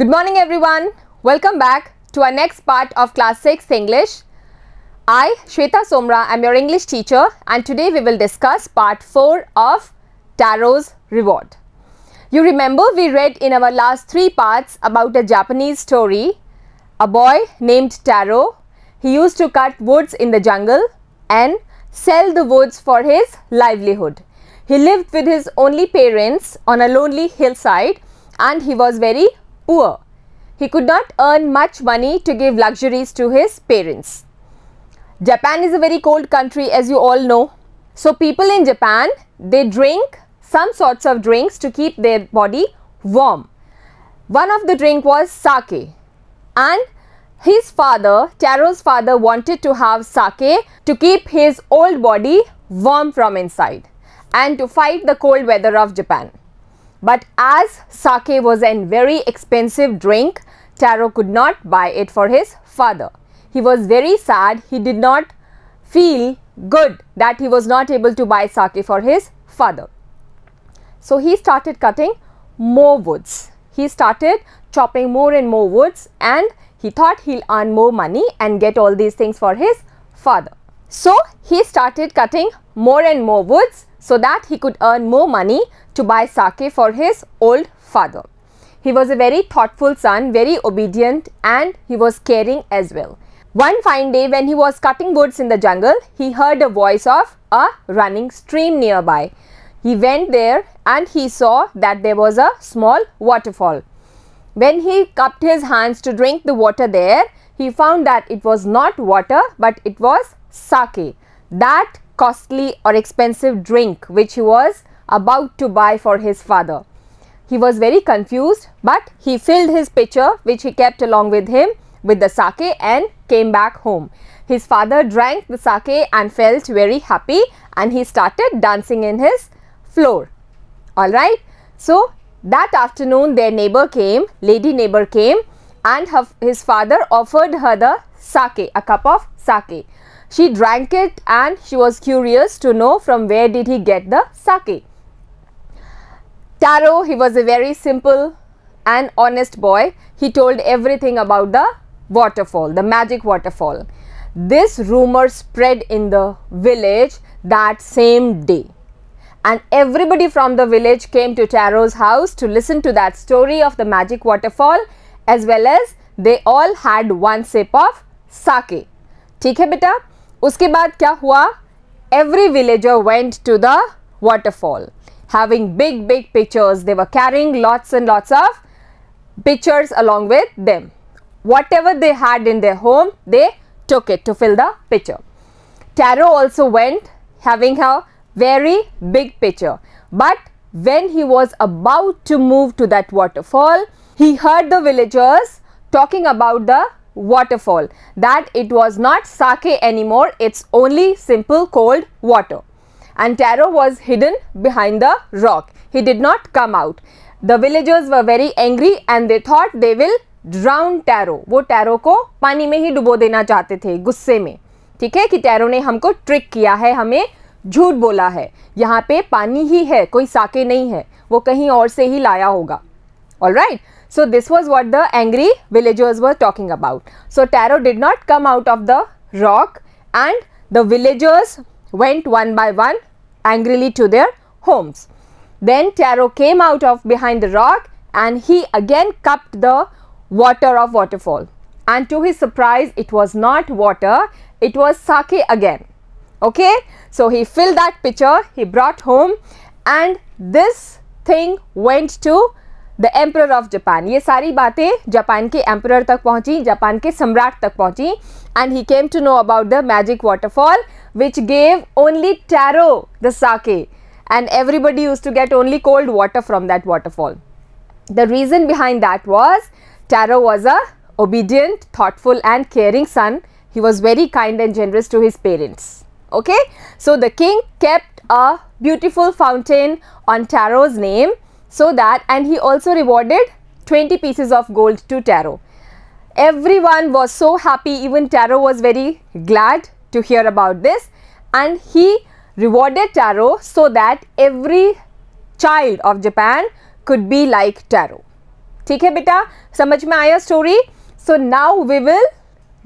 Good morning everyone. Welcome back to our next part of class 6 English. I, Shweta Somra, am your English teacher and today we will discuss part 4 of Tarot's Reward. You remember we read in our last three parts about a Japanese story. A boy named Taro, he used to cut woods in the jungle and sell the woods for his livelihood. He lived with his only parents on a lonely hillside and he was very poor. He could not earn much money to give luxuries to his parents. Japan is a very cold country as you all know. So people in Japan, they drink some sorts of drinks to keep their body warm. One of the drink was sake and his father, Taro's father wanted to have sake to keep his old body warm from inside and to fight the cold weather of Japan. But as sake was a very expensive drink, Taro could not buy it for his father. He was very sad. He did not feel good that he was not able to buy sake for his father. So, he started cutting more woods. He started chopping more and more woods and he thought he'll earn more money and get all these things for his father. So, he started cutting more and more woods so that he could earn more money to buy sake for his old father. He was a very thoughtful son, very obedient and he was caring as well. One fine day when he was cutting woods in the jungle, he heard a voice of a running stream nearby. He went there and he saw that there was a small waterfall. When he cupped his hands to drink the water there, he found that it was not water but it was sake. That costly or expensive drink which he was about to buy for his father. He was very confused, but he filled his pitcher which he kept along with him with the sake and came back home. His father drank the sake and felt very happy and he started dancing in his floor. Alright, so that afternoon their neighbor came, lady neighbor came and her, his father offered her the sake, a cup of sake. She drank it and she was curious to know from where did he get the sake. Taro, he was a very simple and honest boy. He told everything about the waterfall, the magic waterfall. This rumor spread in the village that same day. And everybody from the village came to Taro's house to listen to that story of the magic waterfall as well as they all had one sip of sake. ठीक है बेटा उसके बाद क्या every villager went to the waterfall having big big pitchers they were carrying lots and lots of pitchers along with them whatever they had in their home they took it to fill the pitcher taro also went having a very big pitcher but when he was about to move to that waterfall he heard the villagers talking about the waterfall that it was not sake anymore it's only simple cold water and taro was hidden behind the rock he did not come out the villagers were very angry and they thought they will drown taro wo taro ko pani mein hi dubo dena chahte the gusse mein theek hai ki taro ne humko trick kiya hai hame झूठ बोला है यहाँ पे पानी ही है कोई साके नहीं है वो कहीं और से ही लाया होगा all right right? So, this was what the angry villagers were talking about. So, Taro did not come out of the rock and the villagers went one by one angrily to their homes. Then Taro came out of behind the rock and he again cupped the water of waterfall. And to his surprise, it was not water, it was sake again. Okay, so he filled that pitcher, he brought home and this thing went to the emperor of Japan. ये सारी बातें Japan के emperor तक पहुंची Japan के सम्राट तक पहुंची and he came to know about the magic waterfall which gave only Taro and everybody used to get only cold water from that waterfall. The reason behind that was Taro was a obedient, thoughtful and caring son. He was very kind and generous to his parents. Okay, so the king kept a beautiful fountain on Taro's name so that and he also rewarded 20 pieces of gold to Taro. Everyone was so happy even Taro was very glad to hear about this and he rewarded Taro so that every child of Japan could be like Taro. Theek hai bita? Samaj mein aaya story? So now we will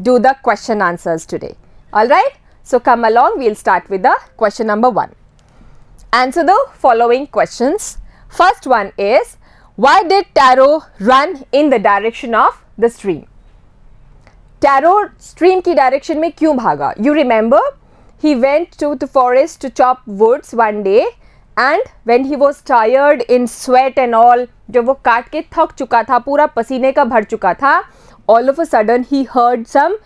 do the question answers today. Alright? So come along, we will start with the question number 1. Answer the following questions. First one is why did Taro run in the direction of the stream? Taro stream ki direction mein kyun bhaga You remember he went to the forest to chop woods one day and when he was tired in sweat and all jab wo kaat ke thak chuka tha pura pasine ka bhar chuka tha all of a sudden he heard some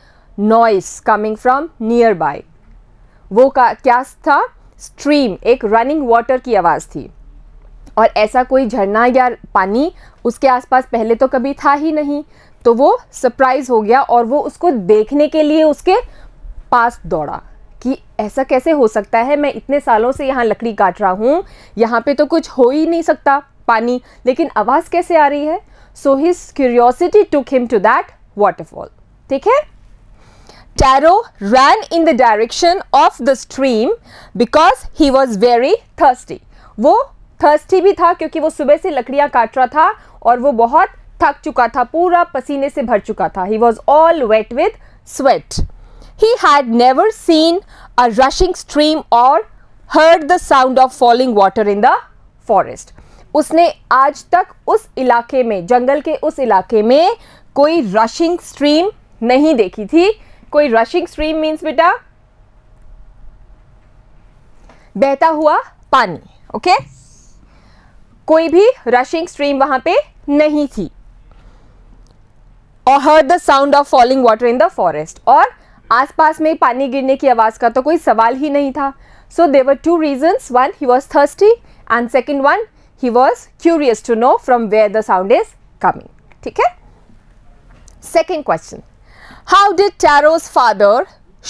noise coming from nearby. wo का क्या था? stream ek running water ki awaaz thi और ऐसा कोई झरना या पानी उसके आसपास पहले तो कभी था ही नहीं तो वो सरप्राइज़ हो गया और वो उसको देखने के लिए उसके पास दौड़ा कि ऐसा कैसे हो सकता है मैं इतने सालों से यहाँ लकड़ी काट रहा हूँ यहाँ पे तो कुछ हो ही नहीं सकता पानी लेकिन आवाज़ कैसे आ रही है so his curiosity took him to that waterfall ठीक है Taro ran in the direction of the stream because he was very thirsty वो थर्स्टी भी था क्योंकि वो सुबह से लकड़ियां काट रहा था और वो बहुत थक चुका था पूरा पसीने से भर चुका था he was all wet with sweat he had never seen a rushing stream or heard the sound of falling water in the forest उसने आज तक उस इलाके में जंगल के उस इलाके में कोई रशिंग स्ट्रीम नहीं देखी थी कोई रशिंग स्ट्रीम मीन्स बेटा बहता हुआ पानी ओके okay? कोई भी रशिंग स्ट्रीम वहां पे नहीं थी और heard the sound of falling water in the forest और आसपास में पानी गिरने की आवाज़ का तो कोई सवाल ही नहीं था so there two reasons one he was thirsty and second one he was curious to know from where the sound is coming ठीक है second question how did Taro's father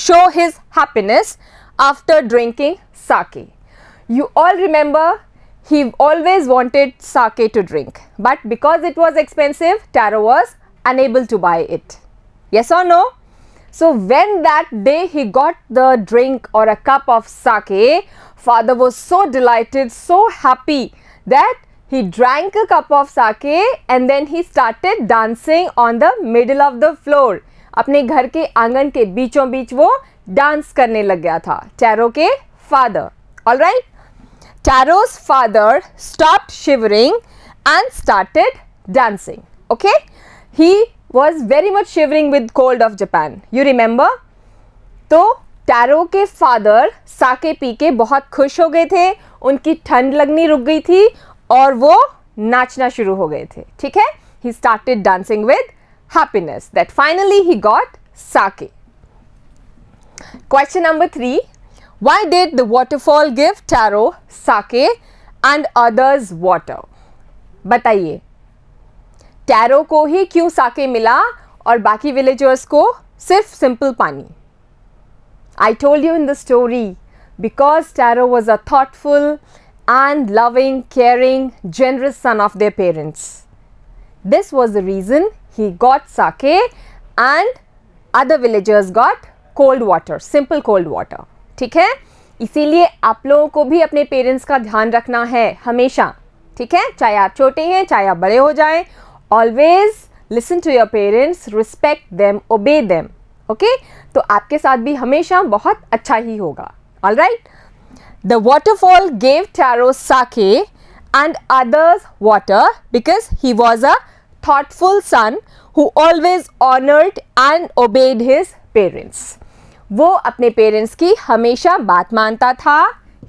show his happiness after drinking sake you all remember he always wanted sake to drink, but because it was expensive, Taro was unable to buy it. Yes or no? So, when that day he got the drink or a cup of sake, father was so delighted, so happy that he drank a cup of sake and then he started dancing on the middle of the floor. अपने घर के आंगन के बीचों बीच वो dance करने लग गया था टैरो के father all right Charo's father stopped shivering and started dancing. Okay, he was very much shivering with cold of Japan. You remember? तो टैरो के फादर साके पी के बहुत खुश हो गए थे उनकी ठंड लगनी रुक गई थी और वो नाचना शुरू हो गए थे ठीक है he started dancing with happiness that finally he got sake question number three Why did the waterfall give taro, sake and others water? Bataye. Taro ko hi kyu sake mila aur baki villagers ko sif simple pani. I told you in the story because taro was a thoughtful and loving, caring, generous son of their parents. This was the reason he got sake and other villagers got cold water, simple cold water. ठीक है इसीलिए आप लोगों को भी अपने parents का ध्यान रखना है हमेशा ठीक है चाहे आप छोटे हैं चाहे आप बड़े हो जाएं always listen to your parents respect them obey them okay तो आपके साथ भी हमेशा बहुत अच्छा ही होगा all right the waterfall gave Taro sake and others water because he was a thoughtful son who always honoured and obeyed his parents वो अपने पेरेंट्स की हमेशा बात मानता था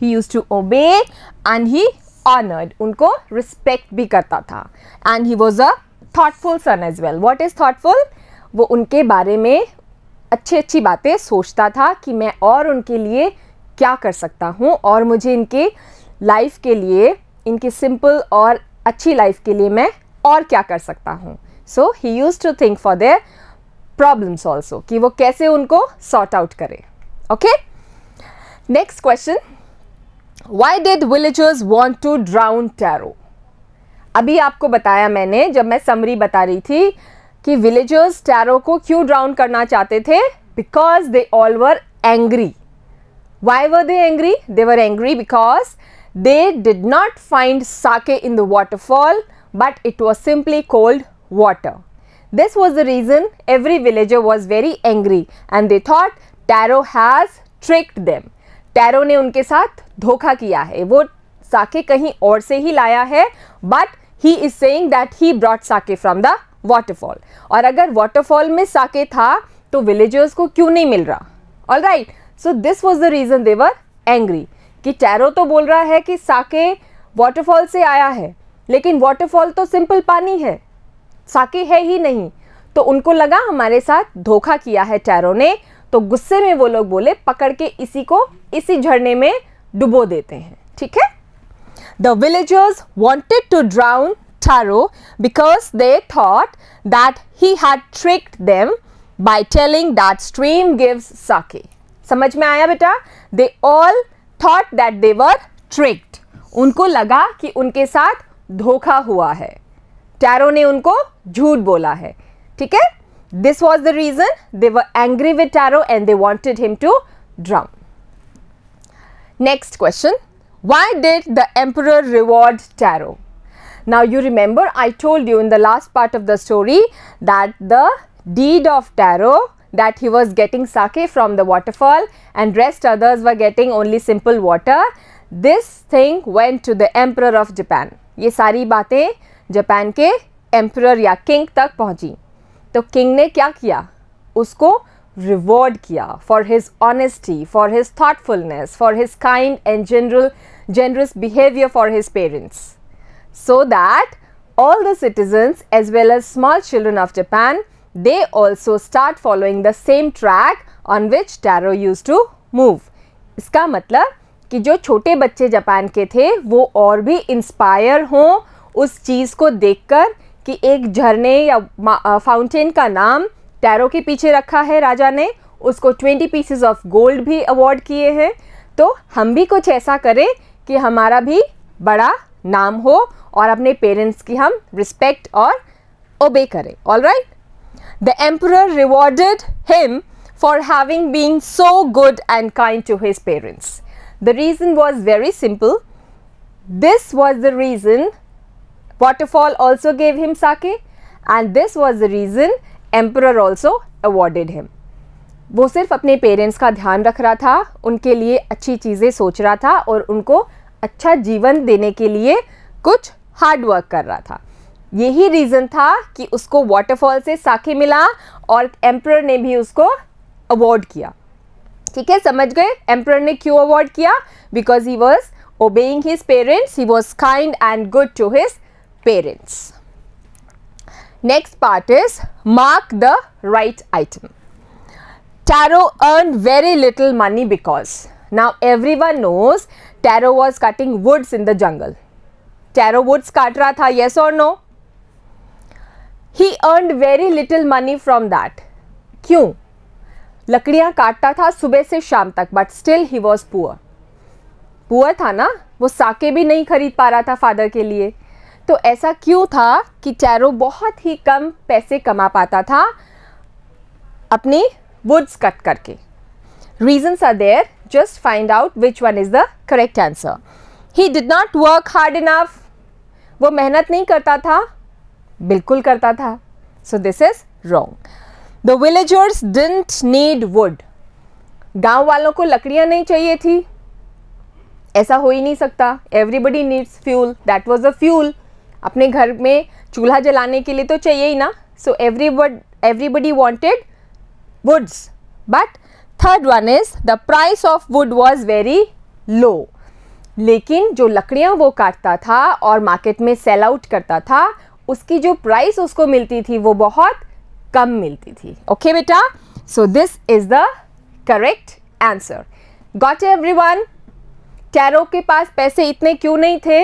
he used to obey and he honoured उनको respect भी करता था and he was a thoughtful son as well what is thoughtful वो उनके बारे में अच्छी अच्छी बातें सोचता था कि मैं और उनके लिए क्या कर सकता हूँ और मुझे इनके लाइफ के लिए इनकी सिंपल और अच्छी लाइफ के लिए मैं और क्या कर सकता हूँ so he used to think for their problems also कि वो कैसे उनको सॉर्ट आउट करें okay next question why did villagers want to drown Taro अभी आपको बताया मैंने जब मैं समरी बता रही थी कि विलेजर्स टैरो को क्यों ड्राउन करना चाहते थे because they all were angry why were they angry they were angry because they did not find sake in the waterfall but it was simply cold water This was the reason every villager was very angry and they thought Taro has tricked them. Taro ने उनके साथ धोखा किया है वो साके कहीं और से ही लाया है but he is saying that he brought sake from the waterfall और अगर वाटरफॉल में साके था तो विलेजर्स को क्यों नहीं मिल रहा all right so this was the reason they were angry कि टैरो तो बोल रहा है कि साके वाटरफॉल से आया है लेकिन वाटरफॉल तो सिंपल पानी है साकी है ही नहीं तो उनको लगा हमारे साथ धोखा किया है टैरो ने तो गुस्से में वो लोग बोले पकड़ के इसी को इसी झरने में डुबो देते हैं ठीक है the villagers wanted to drown Taro because they thought that he had tricked them by telling that stream gives sake. समझ में आया बेटा they all thought that they were tricked उनको लगा कि उनके साथ धोखा हुआ है टैरो ने उनको झूठ बोला है ठीक है this was the reason they were angry with Taro and they wanted him to drown next question why did the emperor reward Taro now you remember I told you in the last part of the story that the deed of Taro that he was getting sake from the waterfall and rest others were getting only simple water this thing went to the emperor of japan ye sari baatein Japan के emperor या king तक पहुंची तो king ने क्या किया उसको reward किया for his honesty for his thoughtfulness for his kind and general generous behaviour for his parents so that all the citizens as well as small children of Japan they also start following the same track on which Taro use to move इसका मतलब कि जो छोटे बच्चे Japan के थे वो और भी इंस्पायर हों उस चीज़ को देखकर कि एक झरने या फाउंटेन का नाम टैरो के पीछे रखा है राजा ने उसको ट्वेंटी पीसेस ऑफ गोल्ड भी अवॉर्ड किए हैं तो हम भी कुछ ऐसा करें कि हमारा भी बड़ा नाम हो और अपने पेरेंट्स की हम रिस्पेक्ट और ओबे करें all right the emperor rewarded him for having been so good and kind to his parents the reason was very simple this was the reason Waterfall also gave him sake and this was the reason emperor also awarded him. वो सिर्फ अपने parents का ध्यान रख रहा था उनके लिए अच्छी चीज़ें सोच रहा था और उनको अच्छा जीवन देने के लिए कुछ हार्ड वर्क कर रहा था यही रीज़न था कि उसको वाटरफॉल से साके मिला और एम्प्रर ने भी उसको अवॉर्ड किया ठीक है समझ गए एम्प्रर ने क्यों अवॉर्ड किया because he was obeying his parents he was kind and good to his parents. Next part is mark the right item. Tarot earned very little money because now everyone knows Tarot was cutting woods in the jungle. Tarot woods cut raha tha, yes or no? He earned very little money from that. क्यों? लकड़ियाँ काटता था सुबह से शाम तक but still he was poor poor था ना वो साके भी नहीं खरीद पा रहा था फादर के लिए तो ऐसा क्यों था कि टैरो बहुत ही कम पैसे कमा पाता था अपने वुड्स कट करके reasons are there just find out which one is the correct answer he did not work hard enough वो मेहनत नहीं करता था बिल्कुल करता था so this is wrong the villagers didn't need wood गांव वालों को लकड़ियां नहीं चाहिए थी ऐसा हो ही नहीं सकता everybody needs fuel that was a fuel अपने घर में चूल्हा जलाने के लिए तो चाहिए ही ना so every wood everybody wanted woods but third one is the price of wood was very low लेकिन जो लकड़ियाँ वो काटता था और मार्केट में सेल आउट करता था उसकी जो प्राइस उसको मिलती थी वो बहुत कम मिलती थी ओके okay, बेटा so this is the correct answer got every one Taro के पास पैसे इतने क्यों नहीं थे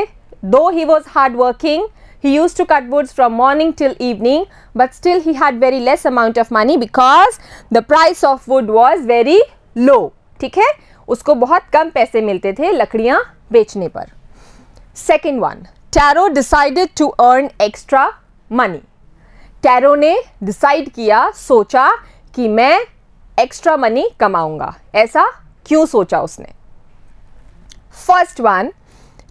Though he was hard working he used to cut woods from morning till evening, but still he had very less amount of money because the price of wood was very low. theek hai usko bahut kam paise milte the lakdiyan bechne par second one taro decided to earn extra money taro ne decide kiya socha ki main extra money kamaunga aisa क्यों socha usne first one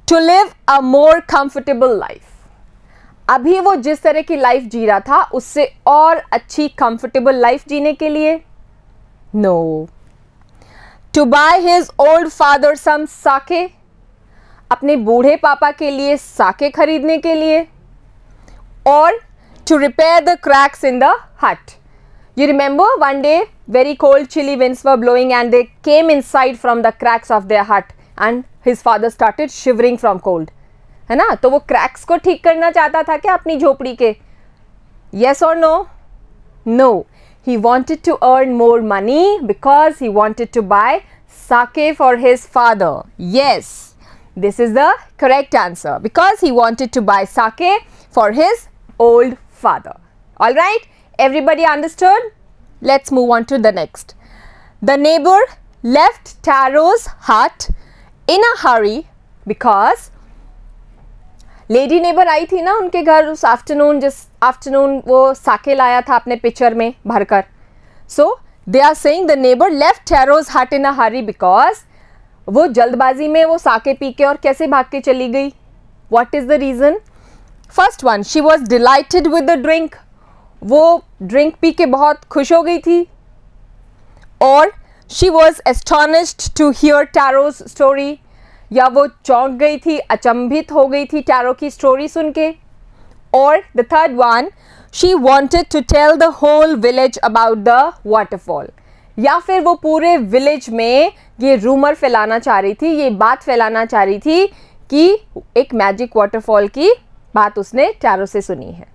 to live a more comfortable life अभी वो जिस तरह की life जी रहा था उससे और अच्छी कंफर्टेबल लाइफ जीने के लिए no to buy his old father some sake अपने बूढ़े पापा के लिए साके खरीदने के लिए और to repair the cracks in the hut you remember one day very cold chilly winds blowing and they came inside from the cracks of their hut And his father started shivering from cold, है ना तो वो cracks को ठीक करना चाहता था क्या अपनी झोपड़ी के येस और no no he wanted to earn more money because he wanted to buy sake for his father. Yes, this is the correct answer because he wanted to buy sake for his old father. All right, everybody understood? Let's move on to the next. The neighbor left Taro's hut in a hurry because lady neighbour आई थी ना उनके घर उस afternoon जिस afternoon वो साके लाया था अपने पिक्चर में भरकर so they are saying the neighbour left Taro's hut in a hurry because वो जल्दबाजी में वो साके पी के और कैसे भाग के चली गई what is the reason first one she was delighted with the drink वो ड्रिंक पी के बहुत खुश हो गई थी और she was astonished to hear Taro's story या वो चौंक गई थी अचंभित हो गई थी टैरो की स्टोरी सुन के और the third one she wanted to tell the whole village about the waterfall या फिर वो पूरे विलेज में ये रूमर फैलाना चाह रही थी ये बात फैलाना चाह रही थी कि एक मैजिक वाटरफॉल की बात उसने टैरो से सुनी है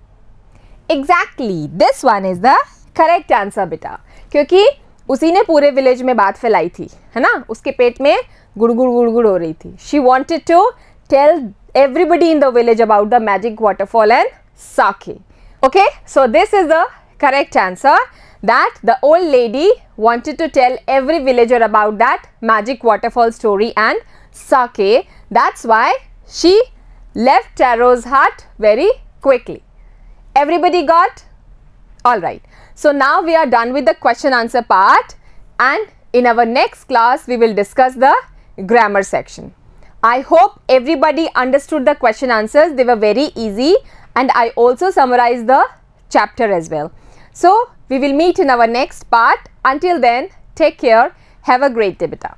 exactly this one is the correct answer बेटा क्योंकि उसी ने पूरे विलेज में बात फैलाई थी है ना उसके पेट में गुड़ गुड़ गुड़ गुड़ हो रही थी she wanted to tell everybody in the village about the magic waterfall and sake okay so this is the correct answer that the old lady wanted to tell every village और about that magic waterfall story and sake that's why she left Taro's hut very quickly everybody got all right So now we are done with the question answer part and in our next class we will discuss the grammar section. I hope everybody understood the question answers. They were very easy and I also summarized the chapter as well. So we will meet in our next part. Until then, take care. Have a great day.